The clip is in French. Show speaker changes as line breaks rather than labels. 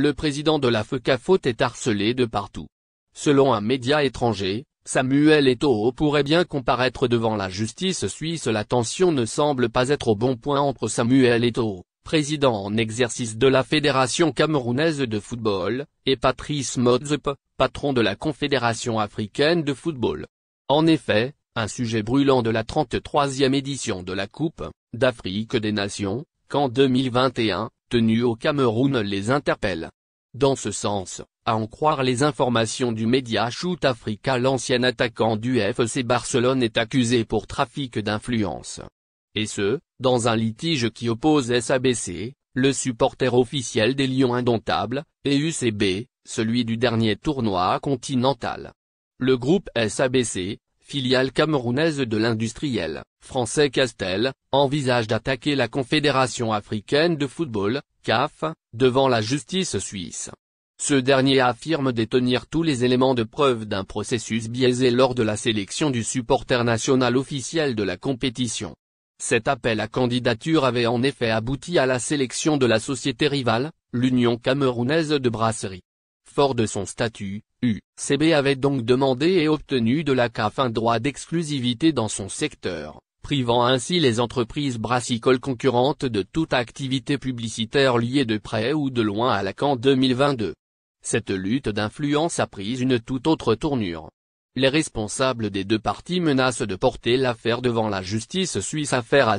le président de la FECAFOT est harcelé de partout. Selon un média étranger, Samuel Eto'o pourrait bien comparaître devant la justice suisse La tension ne semble pas être au bon point entre Samuel Eto'o, président en exercice de la Fédération camerounaise de football, et Patrice Mozup, patron de la Confédération africaine de football. En effet, un sujet brûlant de la 33e édition de la Coupe d'Afrique des Nations, qu'en 2021, tenu au Cameroun les interpelle. Dans ce sens, à en croire les informations du média Shoot Africa l'ancien attaquant du FC Barcelone est accusé pour trafic d'influence. Et ce, dans un litige qui oppose SABC, le supporter officiel des Lions Indomptables, et UCB, celui du dernier tournoi continental. Le groupe SABC, filiale camerounaise de l'industriel, français Castel, envisage d'attaquer la Confédération africaine de football, CAF, devant la justice suisse. Ce dernier affirme détenir tous les éléments de preuve d'un processus biaisé lors de la sélection du supporter national officiel de la compétition. Cet appel à candidature avait en effet abouti à la sélection de la société rivale, l'Union camerounaise de brasserie. Fort de son statut, UCB avait donc demandé et obtenu de la CAF un droit d'exclusivité dans son secteur, privant ainsi les entreprises brassicoles concurrentes de toute activité publicitaire liée de près ou de loin à la CAN 2022. Cette lutte d'influence a pris une toute autre tournure. Les responsables des deux parties menacent de porter l'affaire devant la justice suisse affaire à